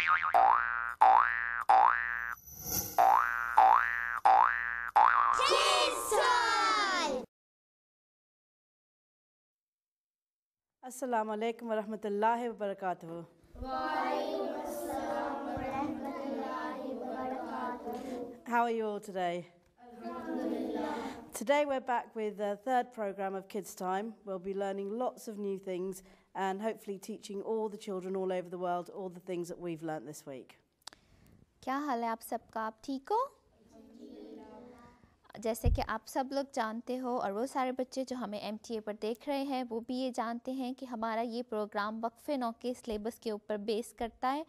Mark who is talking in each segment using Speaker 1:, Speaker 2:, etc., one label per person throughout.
Speaker 1: Jason!
Speaker 2: Assalamu alaikum wa rahmatullahi wa barakatuh. How are you all today? Today we're back with the third programme of Kids Time. We'll be learning lots of new things and hopefully teaching all the children all over the world all the things that we've learnt this week. क्या हाल है आप सबका आप ठीक
Speaker 3: हो जैसे कि आप सब लोग जानते हो और वो सारे बच्चे जो हमें एम पर देख रहे हैं वो भी ये जानते हैं कि हमारा ये प्रोग्राम वक्फ़े नौ के सिलेबस के ऊपर बेस करता है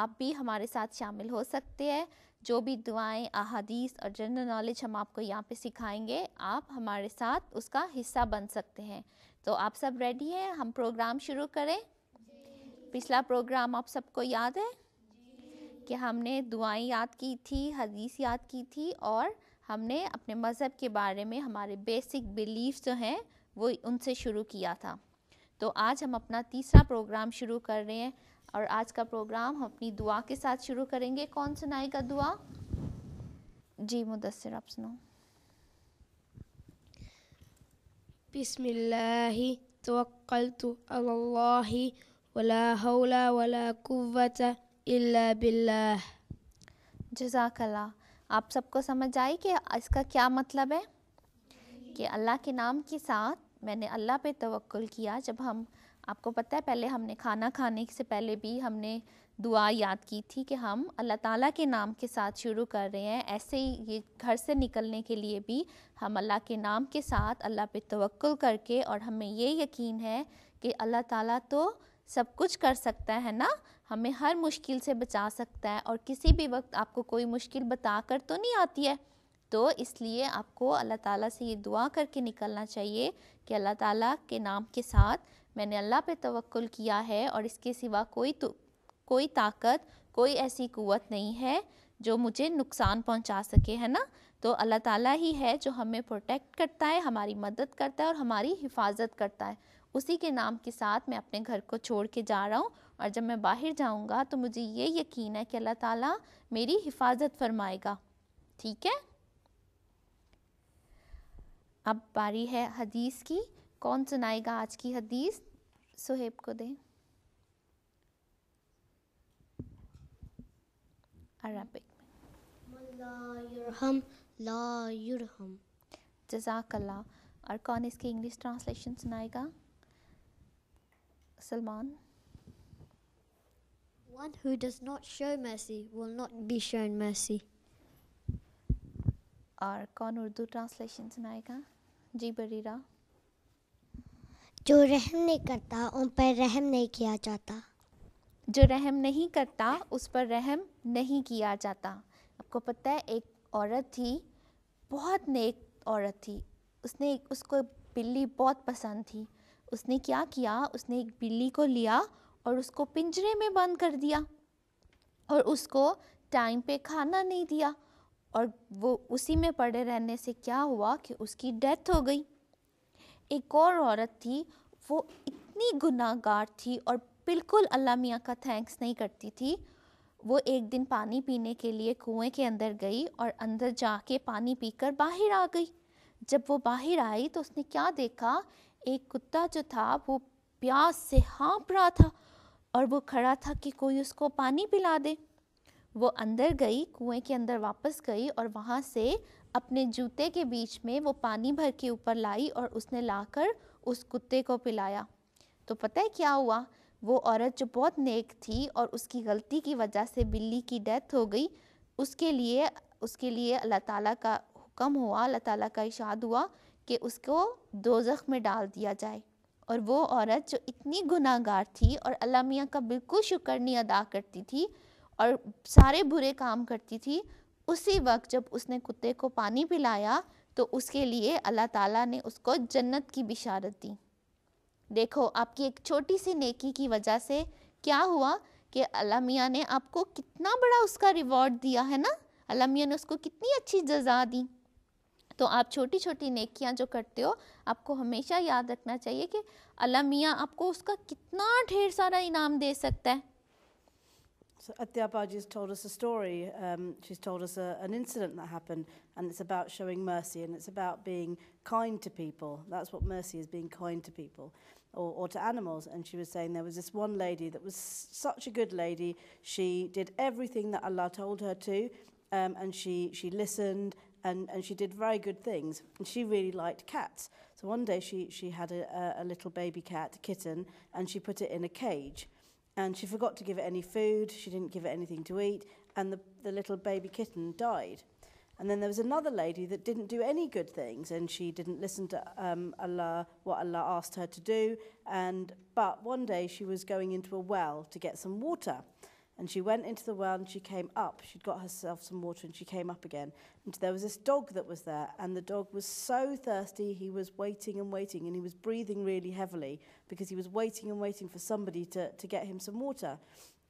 Speaker 3: आप भी हमारे साथ शामिल हो सकते हैं जो भी दुआएं अहादीस और जनरल नॉलेज हम आपको यहाँ पे सिखाएंगे आप हमारे साथ उसका हिस्सा बन सकते हैं तो आप सब रेडी हैं हम प्रोग्राम शुरू करें पिछला प्रोग्राम आप सबको याद है कि हमने दुआएं याद की थी हदीस याद की थी और हमने अपने मज़हब के बारे में हमारे बेसिक बिलीफ जो हैं वो उनसे शुरू किया था तो आज हम अपना तीसरा प्रोग्राम शुरू कर रहे हैं और आज का प्रोग्राम हम अपनी दुआ के साथ शुरू करेंगे कौन सुनाएगा दुआ जी मुदसर आप सुनो जजाक तवक्कलतु वला हौला वला इल्ला बिल्लाह जजाकला आप सबको समझ आई कि इसका क्या मतलब है कि अल्लाह के नाम के साथ मैंने अल्लाह पे तवक्ल किया जब हम आपको पता है पहले हमने खाना खाने से पहले भी हमने दुआ याद की थी कि हम अल्लाह ताला के नाम के साथ शुरू कर रहे हैं ऐसे ही ये घर से निकलने के लिए भी हम अल्लाह के नाम के साथ अल्लाह पे तवक्ल करके और हमें ये यकीन है कि अल्लाह ताला तो सब कुछ कर सकता है ना हमें हर मुश्किल से बचा सकता है और किसी भी वक्त आपको कोई मुश्किल बता कर तो नहीं आती है तो इसलिए आपको अल्लाह ताला से ये दुआ करके निकलना चाहिए कि अल्लाह ताला के नाम के साथ मैंने अल्लाह पे तवक्ल किया है और इसके सिवा कोई तो कोई ताकत कोई ऐसी कुवत नहीं है जो मुझे नुकसान पहुंचा सके है ना तो अल्लाह ताला ही है जो हमें प्रोटेक्ट करता है हमारी मदद करता है और हमारी हिफाजत करता है उसी के नाम के साथ मैं अपने घर को छोड़ के जा रहा हूँ और जब मैं बाहर जाऊँगा तो मुझे ये यकीन है कि अल्लाह ताला मेरी हिफाजत फरमाएगा ठीक है अब बारी है हदीस की कौन सुनाएगा आज की हदीस सुहेब को दें अरबिक में जजाकल्ला और कौन इसकी इंग्लिश ट्रांसलेशन सुनाएगा Salman
Speaker 1: One who does not show mercy will not be shown mercy.
Speaker 3: और कौन उर्दू ट्रांसलेशन सुनाएगा जी बरीरा जो रहम नहीं करता उन पर रहम नहीं किया जाता जो रहम नहीं करता उस पर रहम नहीं किया जाता आपको पता है एक औरत थी बहुत नेक औरत थी उसने उसको बिल्ली बहुत पसंद थी उसने क्या किया उसने एक बिल्ली को लिया और उसको पिंजरे में बंद कर दिया और उसको टाइम पे खाना नहीं दिया और वो उसी में पड़े रहने से क्या हुआ कि उसकी डेथ हो गई एक और औरत थी वो इतनी गुनाहगार थी और बिल्कुल अल्लाह मियाँ का थैंक्स नहीं करती थी वो एक दिन पानी पीने के लिए कुएं के अंदर गई और अंदर जाके पानी पीकर बाहर आ गई जब वो बाहर आई तो उसने क्या देखा एक कुत्ता जो था वो प्यास से हाँप रहा था और वो खड़ा था कि कोई उसको पानी पिला दे वो अंदर गई कुएं के अंदर वापस गई और वहाँ से अपने जूते के बीच में वो पानी भर के ऊपर लाई और उसने लाकर उस कुत्ते को पिलाया तो पता है क्या हुआ वो औरत जो बहुत नेक थी और उसकी गलती की वजह से बिल्ली की डेथ हो गई उसके लिए उसके लिए अल्लाह ताला का हुक्म हुआ अल्लाह ताला का इशाद हुआ कि उसको दोजख में डाल दिया जाए और वो औरत जो इतनी गुनागार थी और अल्लाह मियाँ का बिल्कुल शुक्र नहीं अदा करती थी और सारे बुरे काम करती थी उसी वक्त जब उसने कुत्ते को पानी पिलाया तो उसके लिए अल्लाह ताला ने उसको जन्नत की बिशारत दी देखो आपकी एक छोटी सी नेकी की वजह से क्या हुआ कि अल्लाह मियाँ ने आपको कितना बड़ा उसका रिवॉर्ड दिया है ना अल्लाह मियाँ ने उसको कितनी अच्छी जजा दी तो आप छोटी छोटी नेकियां जो करते हो आपको हमेशा याद रखना चाहिए कि अल्लाह मियाँ आपको उसका कितना ढेर सारा इनाम दे सकता है
Speaker 2: So uh, Adya has told us a story. Um, she's told us a, an incident that happened, and it's about showing mercy and it's about being kind to people. That's what mercy is being kind to people or, or to animals. And she was saying there was this one lady that was such a good lady. She did everything that Allah told her to, um, and she, she listened and, and she did very good things. And she really liked cats. So one day she, she had a, a, a little baby cat, a kitten, and she put it in a cage and she forgot to give it any food, she didn't give it anything to eat, and the, the little baby kitten died. And then there was another lady that didn't do any good things, and she didn't listen to um, Allah, what Allah asked her to do. And but one day she was going into a well to get some water, and she went into the well and she came up. She'd got herself some water and she came up again. And there was this dog that was there, and the dog was so thirsty he was waiting and waiting, and he was breathing really heavily because he was waiting and waiting for somebody to, to get him some water.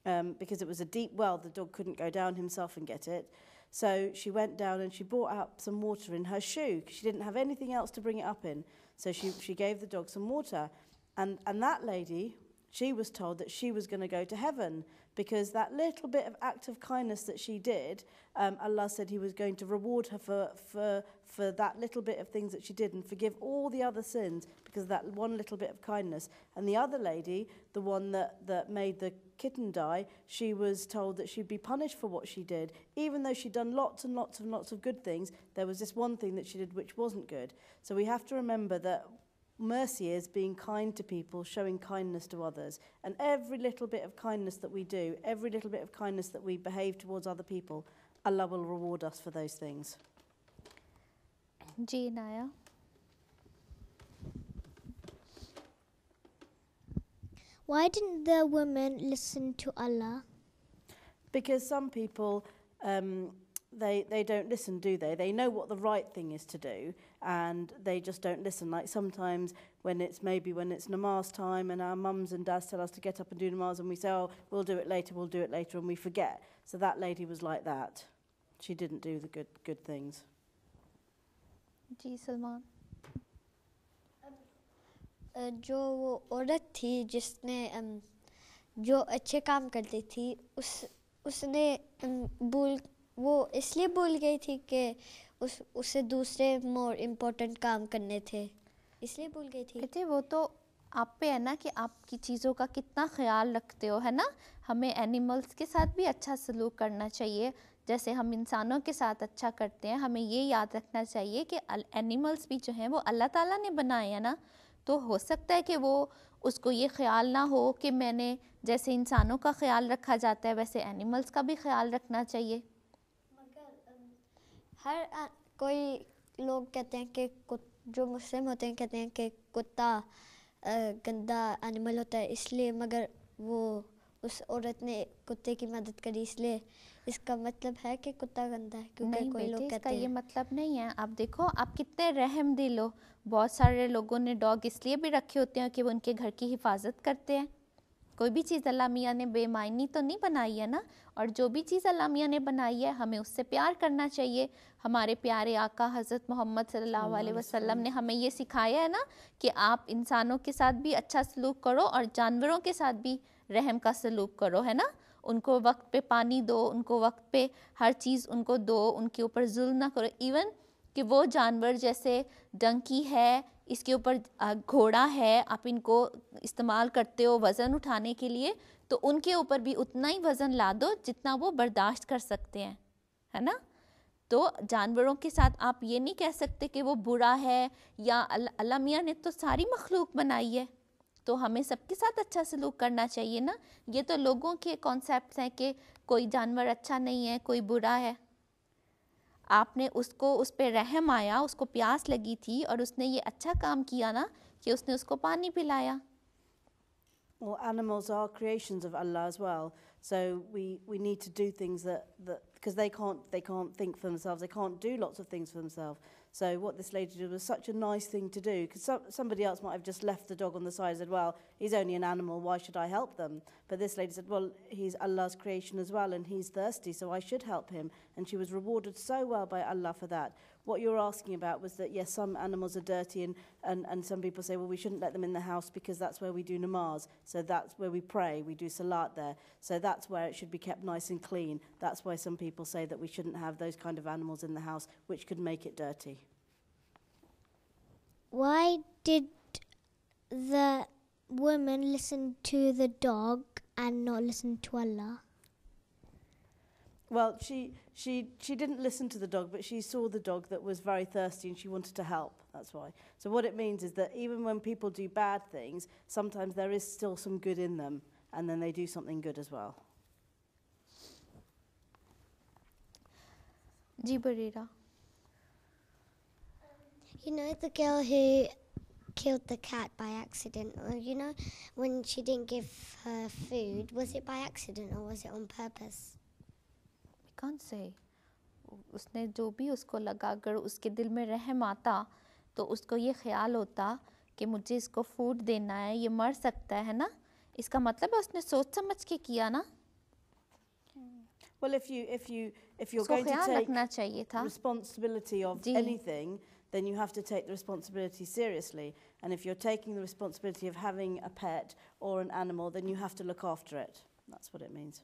Speaker 2: Um, because it was a deep well, the dog couldn't go down himself and get it. So she went down and she brought out some water in her shoe. She didn't have anything else to bring it up in. So she, she gave the dog some water. And, and that lady, she was told that she was going to go to heaven because that little bit of act of kindness that she did, um, Allah said he was going to reward her for, for, for that little bit of things that she did and forgive all the other sins because of that one little bit of kindness. And the other lady, the one that, that made the kitten die, she was told that she'd be punished for what she did. Even though she'd done lots and lots and lots of good things, there was this one thing that she did which wasn't good. So we have to remember that Mercy is being kind to people, showing kindness to others. And every little bit of kindness that we do, every little bit of kindness that we behave towards other people, Allah will reward us for those things. Ji Why didn't the woman listen to Allah? Because some people, um, they, they don't listen, do they? They know what the right thing is to do, and they just don't listen. Like sometimes when it's maybe when it's namaz time and our mums and dads tell us to get up and do namaz and we say, oh, we'll do it later, we'll do it later, and we forget. So that lady was like that. She didn't do the good, good things.
Speaker 3: Ji Salman
Speaker 1: uh, जो वो औरत थी जिसने um, जो अच्छे काम करती थी उस उसने भूल um, वो इसलिए भूल गई थी कि उस उससे दूसरे मोर इम्पोर्टेंट काम करने थे इसलिए
Speaker 3: भूल गई थी कहते वो तो आप पे है ना कि आपकी चीज़ों का कितना ख्याल रखते हो है ना हमें एनिमल्स के साथ भी अच्छा सलूक करना चाहिए जैसे हम इंसानों के साथ अच्छा करते हैं हमें ये याद रखना चाहिए कि एनिमल्स भी जो हैं वो अल्लाह ताला ने बनाए हैं ना तो हो सकता है कि वो उसको ये ख्याल ना हो कि मैंने जैसे इंसानों का ख्याल रखा जाता है वैसे एनिमल्स का भी ख्याल रखना चाहिए
Speaker 1: हर आ, कोई लोग कहते हैं कि जो मुस्लिम होते हैं कहते हैं कि कुत्ता गंदा एनिमल होता है इसलिए मगर वो उस
Speaker 3: औरत ने कुत्ते की मदद करी इसलिए इसका मतलब है कि कुत्ता गंदा है क्योंकि कोई लोग कहते हैं ये मतलब नहीं है आप देखो आप कितने रहम दिल हो बहुत सारे लोगों ने डॉग इसलिए भी रखे होते हैं कि वो उनके घर की हिफाजत करते हैं कोई भी चीज़ अल्लाह मियाँ ने बेमायनी तो नहीं बनाई है ना और जो भी चीज़ अल्लाह मियाँ ने बनाई है हमें उससे प्यार करना चाहिए हमारे प्यारे आका हज़रत मोहम्मद सल्लल्लाहु अलैहि वसल्लम ने हमें ये सिखाया है ना कि आप इंसानों के साथ भी अच्छा सलूक करो और जानवरों के साथ भी रहम का सलूक करो है ना उनको वक्त पे पानी दो उनको वक्त पे हर चीज़ उनको दो उनके ऊपर जुल्म ना करो इवन कि वो जानवर जैसे डंकी है इसके ऊपर घोड़ा है आप इनको इस्तेमाल करते हो वज़न उठाने के लिए तो उनके ऊपर भी उतना ही वज़न ला दो जितना वो बर्दाश्त कर सकते हैं है ना तो जानवरों के साथ आप ये नहीं कह सकते कि वो बुरा है या अलमिया मियाँ ने तो सारी मखलूक बनाई है तो हमें सबके साथ अच्छा सलूक करना चाहिए ना ये तो लोगों के कॉन्सेप्ट हैं कि कोई जानवर अच्छा नहीं है कोई बुरा है आपने उसको उस पर रहम आया उसको प्यास लगी थी और उसने ये अच्छा काम किया ना कि उसने उसको पानी पिलाया
Speaker 2: Well, animals are creations of Allah as well. So we, we need to do things that, because they, can't, they can't think for themselves, they can't do lots of things for themselves. So what this lady did was such a nice thing to do because so, somebody else might have just left the dog on the side and said, well, he's only an animal, why should I help them? But this lady said, well, he's Allah's creation as well and he's thirsty, so I should help him. And she was rewarded so well by Allah for that what you were asking about was that, yes, some animals are dirty, and, and, and some people say, well, we shouldn't let them in the house because that's where we do namaz. So that's where we pray, we do salat there. So that's where it should be kept nice and clean. That's why some people say that we shouldn't have those kind of animals in the house, which could make it dirty.
Speaker 1: Why did the woman listen to the dog and not listen to Allah?
Speaker 2: Well, she, she, she didn't listen to the dog, but she saw the dog that was very thirsty and she wanted to help. That's why. So, what it means is that even when people do bad things, sometimes there is still some good in them, and then they do something good as well.
Speaker 1: Jibarira. You know, the girl who killed the cat by accident, or you know, when she didn't give her food, was it by
Speaker 3: accident or was it on purpose? कान से उसने जो भी उसको लगा अगर उसके दिल में रहम आता तो उसको ये ख्याल होता कि मुझे इसको फूड देना है ये मर सकता है ना इसका मतलब है उसने सोच समझ के किया ना
Speaker 2: Well, if you if you if you're going to take responsibility of anything, then you have to take the responsibility seriously. And if you're taking the responsibility of having a pet or an animal, then you have to look after it. That's what it means.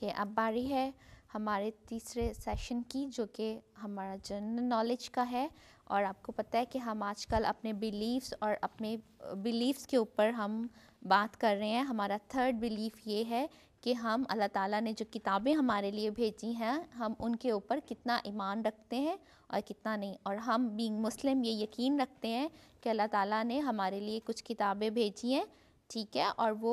Speaker 3: कि अब बारी है हमारे तीसरे session की जो कि हमारा जनरल नॉलेज का है और आपको पता है कि हम आजकल अपने बिलीव्स और अपने बिलीव्स के ऊपर हम बात कर रहे हैं हमारा थर्ड बिलीफ ये है कि हम अल्लाह ताला ने जो किताबें हमारे लिए भेजी हैं हम उनके ऊपर कितना ईमान रखते हैं और कितना नहीं और हम बीइंग मुस्लिम ये यकीन रखते हैं कि अल्लाह ताला ने हमारे लिए कुछ किताबें भेजी हैं ठीक है और वो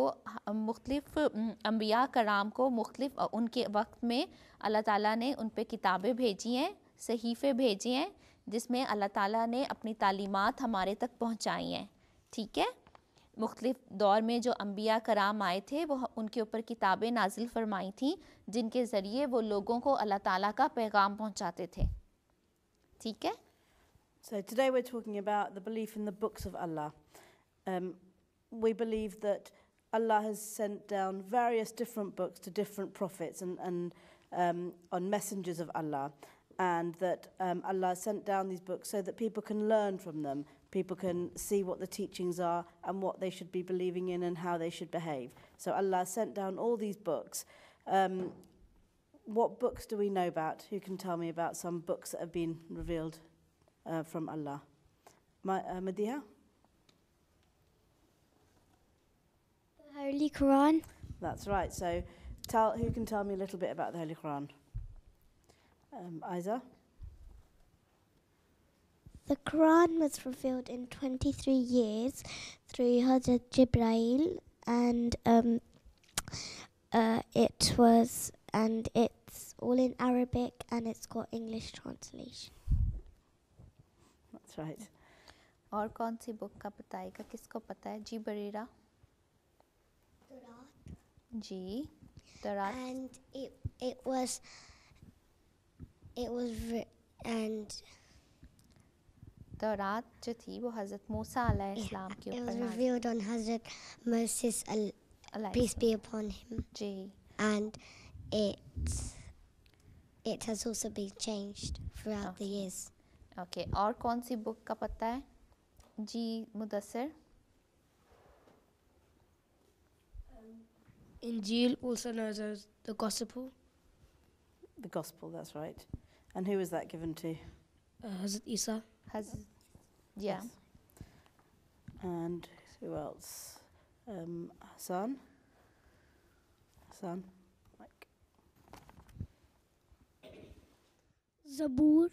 Speaker 3: मुख्तलिफ अम्बिया कराम को मुख्तलिफ उनके वक्त में अल्लाह ताला ने उन पर किताबें भेजी हैं सहीफ़े भेजे हैं जिसमें अल्लाह ताला ने अपनी तालीमत हमारे तक पहुँचाई हैं ठीक है मुख्तलिफ दौर में जो अम्बिया कराम आए थे वह उनके ऊपर किताबें नाजिल फरमाई थी जिनके ज़रिए वो लोगों को अल्लाह ताली का पैगाम पहुँचाते थे
Speaker 2: ठीक है So today we're talking about the belief in the books of Allah. Um, we believe that Allah has sent down various different books to different prophets and, and um, on messengers of Allah, and that um, Allah sent down these books so that people can learn from them, people can see what the teachings are and what they should be believing in and how they should behave. So Allah sent down all these books. Um, what books do we know about? Who can tell me about some books that have been revealed uh, from Allah? My, uh, Holy Quran. That's right. So, tell who can tell me a little bit about the Holy Quran? Um, Isa. The Quran was revealed in 23
Speaker 1: years through Hazrat Jibril, and um, uh, it was and it's all in Arabic and it's got English
Speaker 3: translation. That's right. और कौन सी book का बताएगा किसको पता है जी बरेरा G. And it it was it was and the jo jati wo Hazrat Musa alayhi salam ke It was revealed
Speaker 1: on Hazrat Moses al- peace be upon him.
Speaker 3: G. And it it has also been changed throughout the years. Okay. Aur kaun book ka pata hai? G.
Speaker 2: Mudassir. Injil, also known as the Gospel. The Gospel, that's right. And who was that given to? Uh, Hazrat Isa. Has, yeah. Yes. And who else? Um, Hassan. Hassan. Mike. Zabur.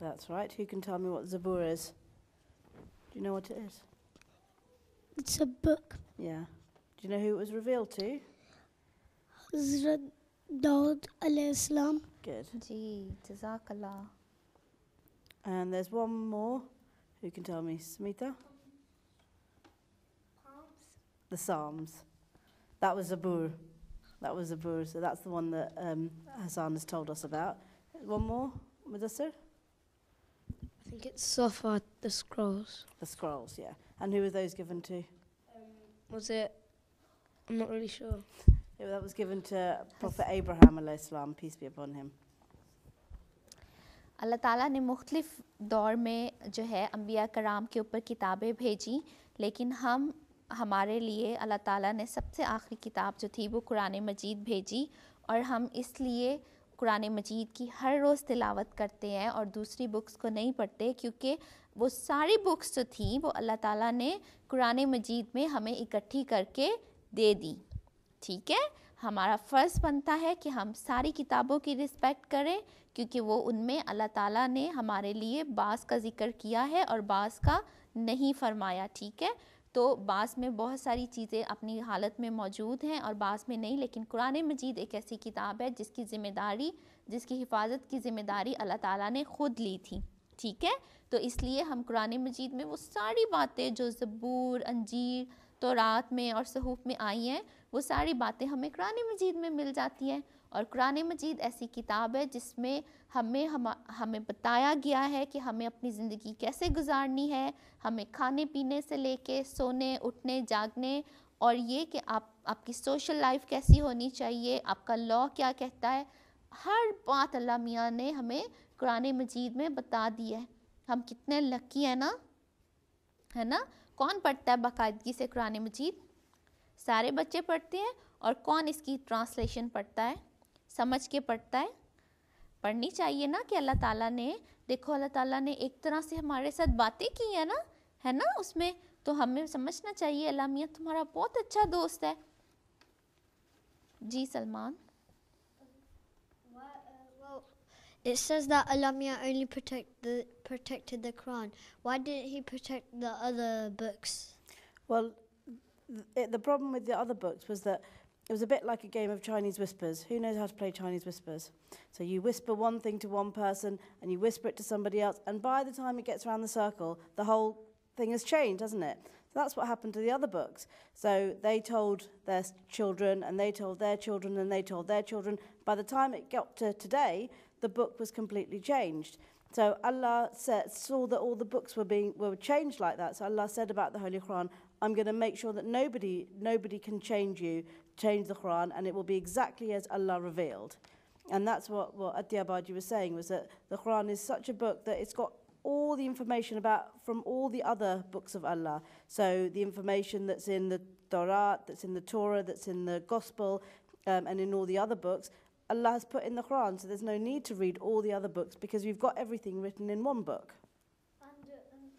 Speaker 2: That's right. Who can tell me what Zabur is? Do you know what it is? It's a book. Yeah. Do you know who it was revealed to?
Speaker 1: Hazrat Daud salam. Good. Gee, Jazakallah.
Speaker 2: And there's one more. Who can tell me? Smita? The Psalms. That was Zabur. That was Zabur. So that's the one that um, Hassan has told us about. One more, Mudassir? I think it's Safa, the Scrolls. The Scrolls, yeah. And who were those given to? Um, was it? I'm not really sure. Yeah, that was given to Prophet Abraham salam, peace be upon him.
Speaker 3: अल्लाह ताला ने मुख्तलिफ दौर में जो है अम्बिया कराम के ऊपर किताबें भेजी लेकिन हम हमारे लिए अल्लाह ताला ने सबसे आखिरी किताब जो थी वो कुरान मजीद भेजी और हम इसलिए कुरान मजीद की हर रोज़ तिलावत करते हैं और दूसरी बुक्स को नहीं पढ़ते क्योंकि वो सारी बुक्स जो थी वो अल्लाह ताला ने कुरान मजीद में हमें इकट्ठी करके दे दी ठीक है हमारा फ़र्ज़ बनता है कि हम सारी किताबों की रिस्पेक्ट करें क्योंकि वो उनमें अल्लाह ताला ने हमारे लिए बास का ज़िक्र किया है और बास का नहीं फरमाया ठीक है तो बास में बहुत सारी चीज़ें अपनी हालत में मौजूद हैं और बास में नहीं लेकिन कुरान मजीद एक ऐसी किताब है जिसकी ज़िम्मेदारी जिसकी हिफाजत की ज़िम्मेदारी अल्लाह ताला ने खुद ली थी ठीक है तो इसलिए हम कुरान मजीद में वो सारी बातें जो ज़बूर अंजीर तो रात में और सहूफ में आई हैं वो सारी बातें हमें कुरान मजीद में मिल जाती हैं और कुरान मजीद ऐसी किताब है जिसमें हमें हम हमें बताया गया है कि हमें अपनी ज़िंदगी कैसे गुजारनी है हमें खाने पीने से लेके सोने उठने जागने और ये कि आप आपकी सोशल लाइफ कैसी होनी चाहिए आपका लॉ क्या कहता है हर बात अल्लाह मियाँ ने हमें कुरान मजीद में बता दी है हम कितने लकी हैं ना है ना कौन पढ़ता है बाकायदगी से कुरान मजीद सारे बच्चे पढ़ते हैं और कौन इसकी ट्रांसलेशन पढ़ता है समझ के पढ़ता है पढ़नी चाहिए ना कि अल्लाह ताला ने देखो अल्लाह ताला ने एक तरह से हमारे साथ बातें की है ना है ना उसमें तो हमें समझना चाहिए अल्लाह मियाँ तुम्हारा बहुत अच्छा दोस्त है जी Salman It says that Allah Mia
Speaker 2: only protect the, protected the Quran. Why didn't he protect the other books? Well, the problem with the other books was that it was a bit like a game of Chinese whispers. Who knows how to play Chinese whispers? So you whisper one thing to one person and you whisper it to somebody else, and by the time it gets around the circle, the whole thing has changed, hasn't it? So that's what happened to the other books. So they told their children, and they told their children, and they told their children. By the time it got to today, the book was completely changed. So Allah said, saw that all the books were being were changed like that. So Allah said about the Holy Quran, I'm going to make sure that nobody, nobody can change you, change the Quran, and it will be exactly as Allah revealed. And that's what, what Adiyabadi was saying, was that the Quran is such a book that it's got all the information about from all the other books of Allah. So the information that's in the Torah, that's in the Torah, that's in the Gospel, um, and in all the other books, Allah has put in the Quran. So there's no need to read all the other books because we've got everything written in one book.
Speaker 1: And, um,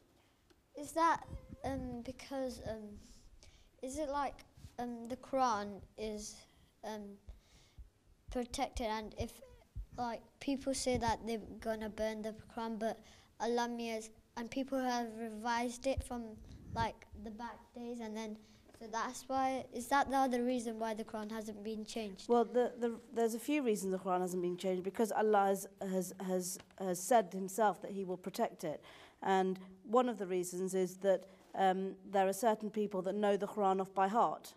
Speaker 1: is that um, because um, is it like um, the Quran is um, protected, and if like people say that they're gonna burn the Quran, but Allah mirrors, and people have revised it from like the back days, and then so that's why is that the other reason why the Quran hasn't been changed?
Speaker 2: Well, the, the, there's a few reasons the Quran hasn't been changed because Allah has, has has has said Himself that He will protect it, and one of the reasons is that um, there are certain people that know the Quran off by heart.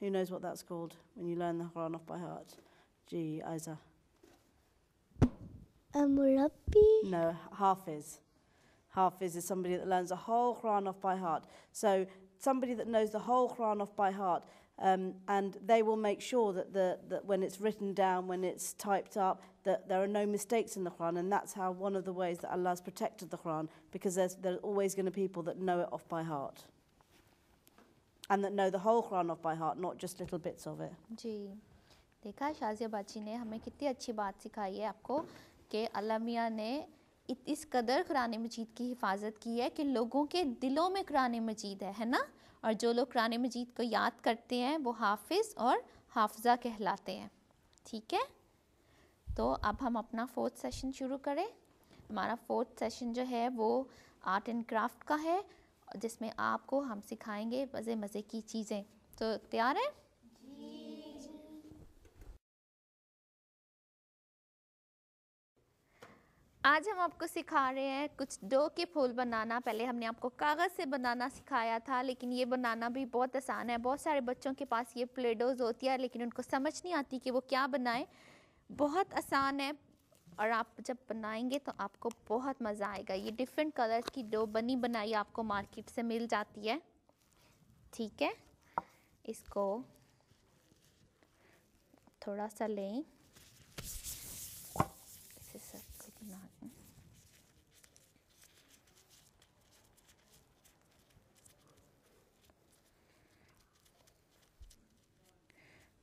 Speaker 2: Who knows what that's called when you learn the Quran off by heart? Gee, Isa. murabbi? Um, no, Hafiz. Hafiz is somebody that learns the whole Quran off by heart. So somebody that knows the whole Quran off by heart, Um, and they will make sure that, the, that when it's written down, when it's typed up, that there are no mistakes in the Quran. And that's how one of the ways that has protected the Quran, because there's, there's always going to be people that know it off by heart. And that know the whole Quran off by heart, not just little bits of it.
Speaker 3: जी देखा शाजिया बाची ने हमें कितनी अच्छी बात सिखाई है आपको कि अल्लाह मियाँ ने इस कदर कुरान मजीद की हिफाजत की है कि लोगों के दिलों में कुरान मजीद है है ना और जो लोग कुरान मजीद को याद करते हैं वो हाफिज़ और हाफजा कहलाते हैं ठीक है तो अब हम अपना फोर्थ सेशन शुरू करें हमारा फोर्थ सेशन जो है वो आर्ट एंड क्राफ्ट का है जिसमें आपको हम सिखाएंगे मज़े मज़े की चीज़ें तो तैयार हैं आज हम आपको सिखा रहे हैं कुछ डो के फूल बनाना पहले हमने आपको कागज़ से बनाना सिखाया था लेकिन ये बनाना भी बहुत आसान है बहुत सारे बच्चों के पास ये प्लेडोज होती है लेकिन उनको समझ नहीं आती कि वो क्या बनाएं बहुत आसान है और आप जब बनाएंगे तो आपको बहुत मज़ा आएगा ये डिफरेंट कलर्स की डो बनी बनाई आपको मार्केट से मिल जाती है ठीक है इसको थोड़ा सा लें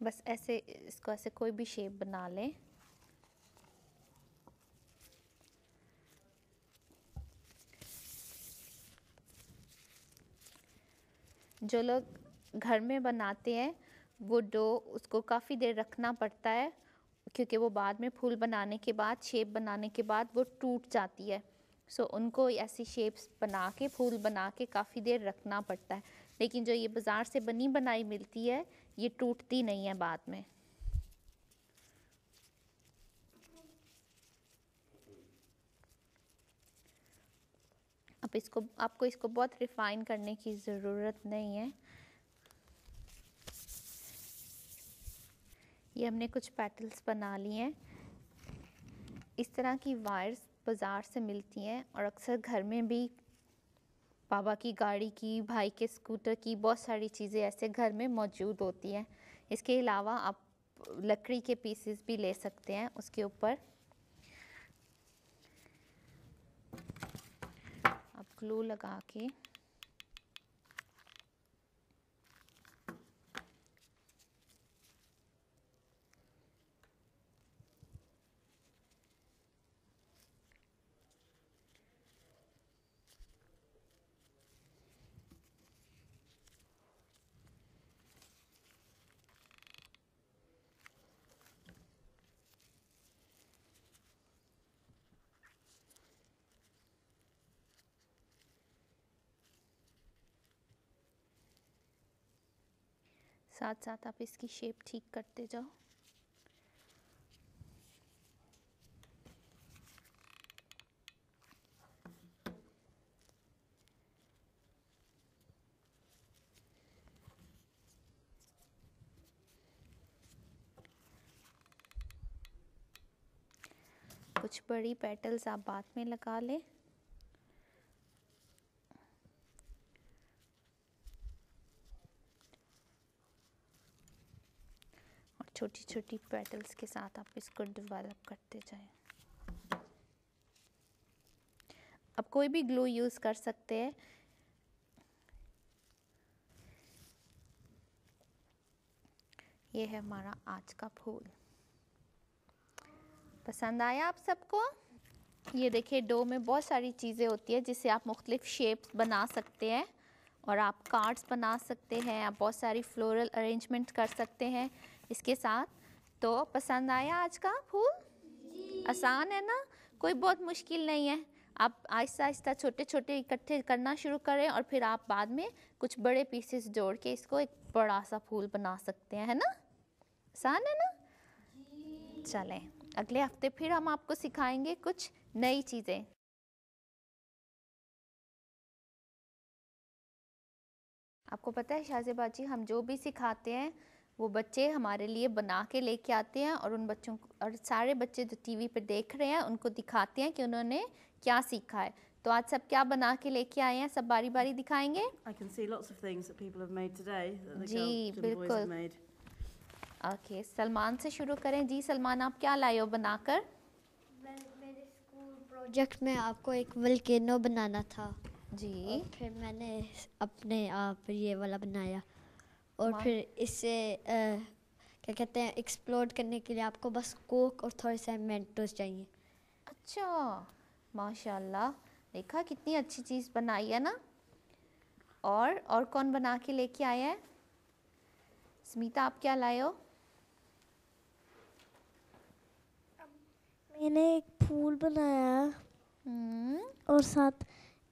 Speaker 3: बस ऐसे इसको ऐसे कोई भी शेप बना लें जो लोग घर में बनाते हैं वो डो उसको काफ़ी देर रखना पड़ता है क्योंकि वो बाद में फूल बनाने के बाद शेप बनाने के बाद वो टूट जाती है सो so, उनको ऐसी शेप्स बना के फूल बना के काफ़ी देर रखना पड़ता है लेकिन जो ये बाज़ार से बनी बनाई मिलती है ये टूटती नहीं है बाद में अब इसको आपको इसको बहुत रिफ़ाइन करने की ज़रूरत नहीं है ये हमने कुछ पेटल्स बना लिए हैं इस तरह की वायर्स बाज़ार से मिलती हैं और अक्सर घर में भी पापा की गाड़ी की भाई के स्कूटर की बहुत सारी चीज़ें ऐसे घर में मौजूद होती हैं इसके अलावा आप लकड़ी के पीसेस भी ले सकते हैं उसके ऊपर आप ग्लू लगा के साथ साथ आप इसकी शेप ठीक करते जाओ कुछ बड़ी पेटल्स आप बाद में लगा लें छोटी छोटी पेटल्स के साथ आप इसको डिवेलप करते जाएं आप कोई भी ग्लू यूज़ कर सकते हैं ये है हमारा आज का फूल पसंद आया आप सबको ये देखिए डो में बहुत सारी चीज़ें होती है जिसे आप मुख्तलिफ़ शेप्स बना सकते हैं और आप कार्ड्स बना सकते हैं आप बहुत सारी फ्लोरल अरेंजमेंट कर सकते हैं इसके साथ तो पसंद आया आज का फूल आसान है ना कोई बहुत मुश्किल नहीं है आप आहिस्ता आहिस्ता छोटे छोटे इकट्ठे करना शुरू करें और फिर आप बाद में कुछ बड़े पीसेस जोड़ के इसको एक बड़ा सा फूल बना सकते हैं है ना आसान है ना चलें अगले हफ्ते फिर हम आपको सिखाएंगे कुछ नई चीज़ें आपको पता है शाहजेबाजी हम जो भी सिखाते हैं वो बच्चे हमारे लिए बना के लेके आते हैं और उन बच्चों को और सारे बच्चे जो टीवी पर देख रहे हैं उनको दिखाते हैं कि उन्होंने क्या सीखा है तो आज सब क्या बना के लेके आए हैं सब बारी बारी दिखाएंगे
Speaker 2: जी बिल्कुल
Speaker 3: ओके सलमान से शुरू करें जी सलमान आप क्या लाए हो बनाकर प्रोजेक्ट में आपको एक वल्केनो बनाना था
Speaker 1: जी फिर मैंने
Speaker 3: अपने आप
Speaker 1: ये वाला बनाया और फिर इससे क्या कहते हैं एक्सप्लोर
Speaker 3: करने के लिए आपको बस कोक और थोड़े से मेंटोस चाहिए अच्छा माशाल्लाह देखा कितनी अच्छी चीज़ बनाई है ना और और कौन बना के लेके आया है स्मिता आप क्या लाए हो मैंने एक फूल बनाया हम्म।
Speaker 1: और साथ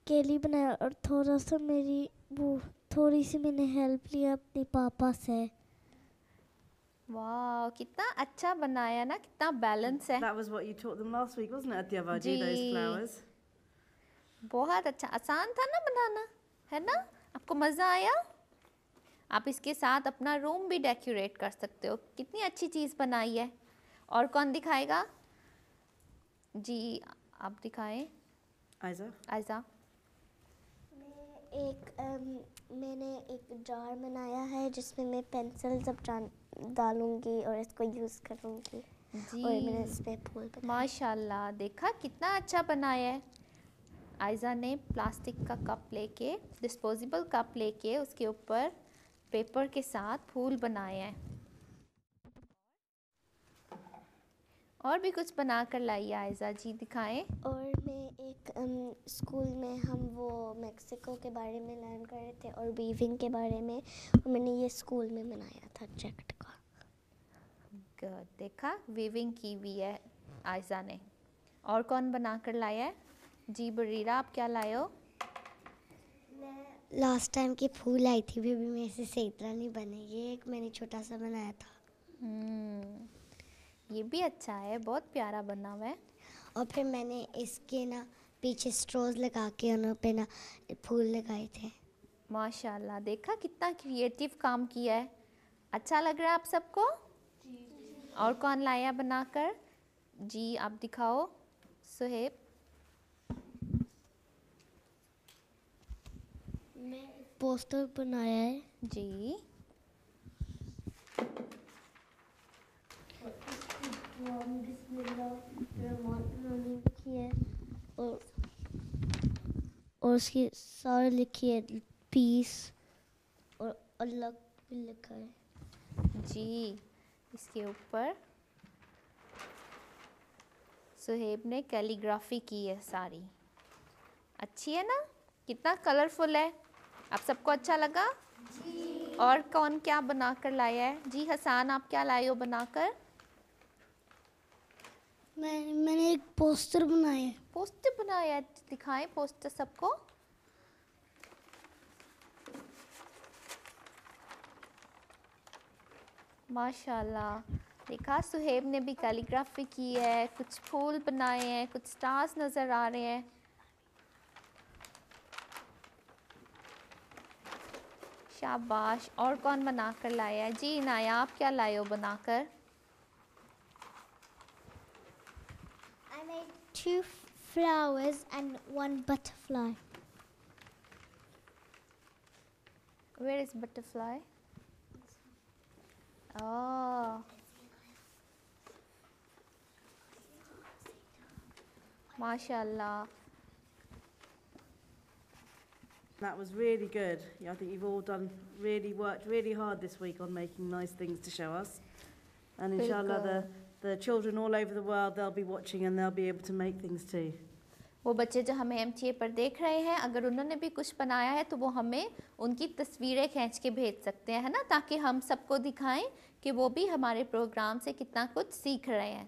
Speaker 1: केली बनाया और थोड़ा सा मेरी वो थोड़ी सी मैंने हेल्प लिया अपने पापा से
Speaker 3: वाह कितना अच्छा बनाया ना कितना बैलेंस है that
Speaker 2: was what you taught them last week wasn't it Adyava? Was it those flowers
Speaker 3: बहुत अच्छा आसान था ना बनाना है ना आपको मज़ा आया आप इसके साथ अपना रूम भी डेकोरेट कर सकते हो कितनी अच्छी चीज़ बनाई है और कौन दिखाएगा जी आप दिखाएं आयजा आयजा एक मैंने
Speaker 1: एक जार बनाया है जिसमें मैं पेंसिल सब डालूंगी और इसको यूज़
Speaker 3: करूंगी जी और मैंने इस पे फूल माशाल्लाह देखा कितना अच्छा बनाया है आयजा ने प्लास्टिक का कप लेके डिस्पोजेबल कप लेके उसके ऊपर पेपर के साथ फूल बनाए हैं और भी कुछ बना कर लाइए आयजा जी दिखाएं और स्कूल में हम वो मेक्सिको के बारे में लर्न कर रहे थे और वीविंग के बारे में और मैंने ये स्कूल में बनाया था जैकेट का गुड देखा वीविंग की हुई है आयजा ने और कौन बना कर लाया है जी बरीरा आप क्या लाए हो
Speaker 1: लास्ट टाइम की फूल आई थी भी मेरे से सही तरह नहीं बने ये एक मैंने छोटा सा बनाया था हम्म, ये भी अच्छा है बहुत प्यारा बना हुआ है और फिर मैंने इसके ना पीछे स्ट्रोज लगा के उन्होंने पे ना फूल लगाए थे
Speaker 3: माशाल्लाह देखा कितना क्रिएटिव काम किया है अच्छा लग रहा है आप सबको और कौन लाया बनाकर जी आप दिखाओ सुहेब मैं पोस्टर बनाया
Speaker 1: है जी और और उसकी सारे लिखी है पीस
Speaker 3: और अलग भी लिखा है जी इसके ऊपर सुहेब ने कैलीग्राफी की है सारी अच्छी है ना कितना कलरफुल है आप सबको अच्छा लगा जी। और कौन क्या बनाकर लाया है जी हसान आप क्या लाए हो बनाकर मैं, मैंने एक पोस्टर बनाया पोस्टर बनाया दिखाएं पोस्टर सबको माशाल्लाह देखा सुहेब ने भी कैलीग्राफी की है कुछ फूल बनाए हैं कुछ स्टार्स नज़र आ रहे हैं शाबाश और कौन बना कर लाया है जी नाया आप क्या लाए हो बनाकर two flowers and one butterfly. Where is butterfly? Oh. MashaAllah.
Speaker 2: That was really good. Yeah, I think you've all done really worked really hard this week on making nice things to show us. And inshallah the the children all over the world, they'll be watching and they'll be able to make things too.
Speaker 3: वो बच्चे जो हमें M पर देख रहे हैं अगर उन्होंने भी कुछ बनाया है तो वो हमें उनकी तस्वीरें खींच के भेज सकते हैं है ना ताकि हम सबको दिखाएं कि वो भी हमारे प्रोग्राम से कितना
Speaker 2: कुछ सीख रहे हैं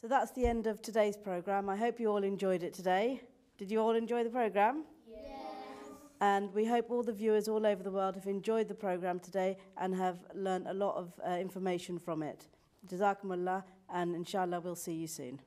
Speaker 2: So that's the end of today's program. I hope you all enjoyed it today. Did you all enjoy the program? And we hope all the viewers all over the world have enjoyed the program today and have learned a lot of uh, information from it. Jazakumullah and inshallah we'll see you soon.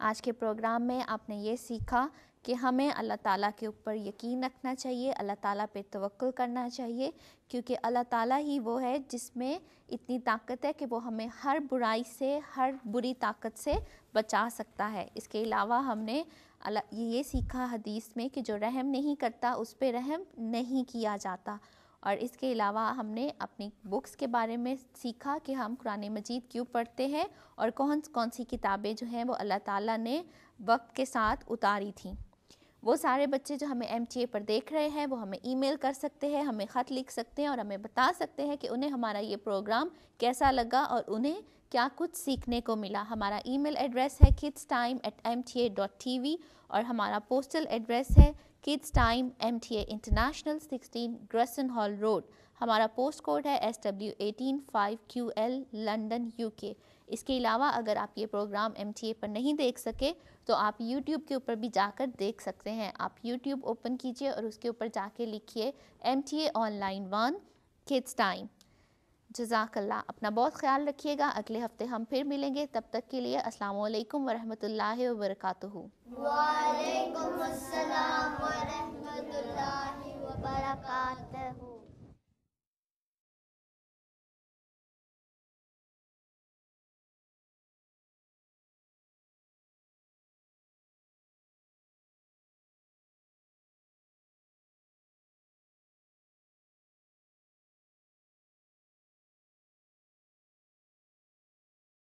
Speaker 2: आज के programme
Speaker 3: में आपने ये सीखा कि हमें अल्लाह ताला के ऊपर यकीन रखना चाहिए अल्लाह ताला पे तवक्ल करना चाहिए क्योंकि अल्लाह ताला ही वो है जिसमें इतनी ताकत है कि वो हमें हर बुराई से हर बुरी ताकत से बचा सकता है इसके अलावा हमने अला ये सीखा हदीस में कि जो रहम नहीं करता उस पर रहम नहीं किया जाता और इसके अलावा हमने अपनी बुक्स के बारे में सीखा कि हम कुरान मजीद क्यों पढ़ते हैं और कौन कौन सी किताबें जो हैं वो अल्लाह ताला ने वक्त के साथ उतारी थी वो सारे बच्चे जो हमें एम पर देख रहे हैं वो हमें ईमेल कर सकते हैं हमें ख़त लिख सकते हैं और हमें बता सकते हैं कि उन्हें हमारा ये प्रोग्राम कैसा लगा और उन्हें क्या कुछ सीखने को मिला हमारा ईमेल एड्रेस है kids time at M T A dot T V और हमारा पोस्टल एड्रेस है kids time M T A international sixteen Gressenhall road हमारा पोस्ट कोड है S W eighteen five Q L London U K इसके अलावा अगर आप ये प्रोग्राम एम टी ए पर नहीं देख सके तो आप यूट्यूब के ऊपर भी जाकर देख सकते हैं आप यूट्यूब ओपन कीजिए और उसके ऊपर जाके लिखिए M T A online one kids time जजाकल्ला अपना बहुत ख्याल रखिएगा अगले हफ्ते हम फिर मिलेंगे तब तक के लिए असलकम वरहमल
Speaker 1: वर्का